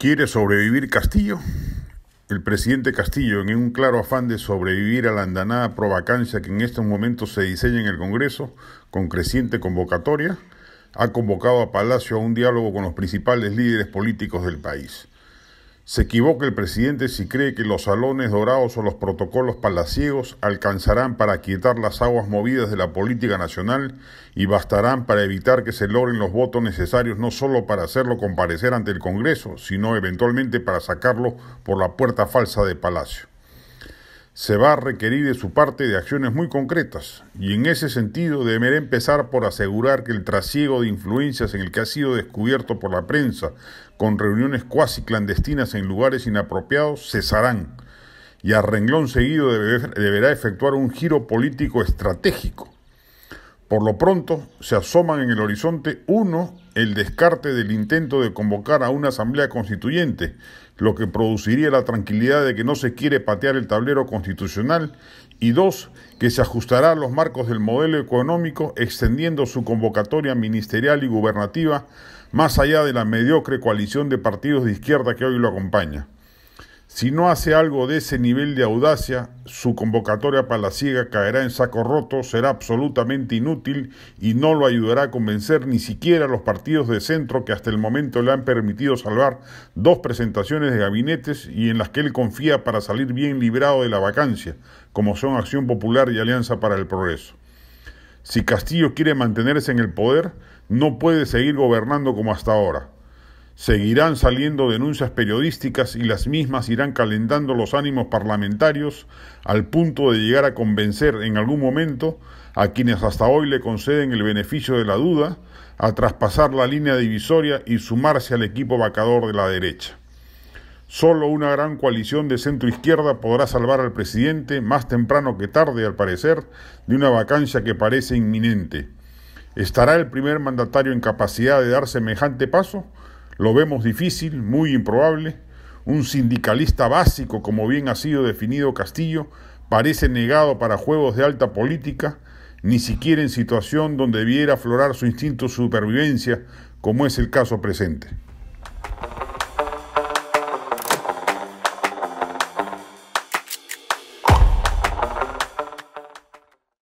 ¿Quiere sobrevivir Castillo? El presidente Castillo, en un claro afán de sobrevivir a la andanada provocancia que en estos momentos se diseña en el Congreso, con creciente convocatoria, ha convocado a Palacio a un diálogo con los principales líderes políticos del país. Se equivoca el presidente si cree que los salones dorados o los protocolos palaciegos alcanzarán para quietar las aguas movidas de la política nacional y bastarán para evitar que se logren los votos necesarios no solo para hacerlo comparecer ante el Congreso, sino eventualmente para sacarlo por la puerta falsa de Palacio se va a requerir de su parte de acciones muy concretas y en ese sentido deberá empezar por asegurar que el trasiego de influencias en el que ha sido descubierto por la prensa con reuniones cuasi clandestinas en lugares inapropiados cesarán y a renglón seguido deberá efectuar un giro político estratégico por lo pronto, se asoman en el horizonte, uno, el descarte del intento de convocar a una asamblea constituyente, lo que produciría la tranquilidad de que no se quiere patear el tablero constitucional, y dos, que se ajustará a los marcos del modelo económico, extendiendo su convocatoria ministerial y gubernativa más allá de la mediocre coalición de partidos de izquierda que hoy lo acompaña. Si no hace algo de ese nivel de audacia, su convocatoria para la ciega caerá en saco roto, será absolutamente inútil y no lo ayudará a convencer ni siquiera a los partidos de centro que hasta el momento le han permitido salvar dos presentaciones de gabinetes y en las que él confía para salir bien librado de la vacancia, como son Acción Popular y Alianza para el Progreso. Si Castillo quiere mantenerse en el poder, no puede seguir gobernando como hasta ahora. Seguirán saliendo denuncias periodísticas y las mismas irán calentando los ánimos parlamentarios al punto de llegar a convencer en algún momento a quienes hasta hoy le conceden el beneficio de la duda a traspasar la línea divisoria y sumarse al equipo vacador de la derecha. Solo una gran coalición de centro-izquierda podrá salvar al presidente, más temprano que tarde al parecer, de una vacancia que parece inminente. ¿Estará el primer mandatario en capacidad de dar semejante paso? Lo vemos difícil, muy improbable. Un sindicalista básico, como bien ha sido definido Castillo, parece negado para juegos de alta política, ni siquiera en situación donde viera aflorar su instinto de supervivencia, como es el caso presente.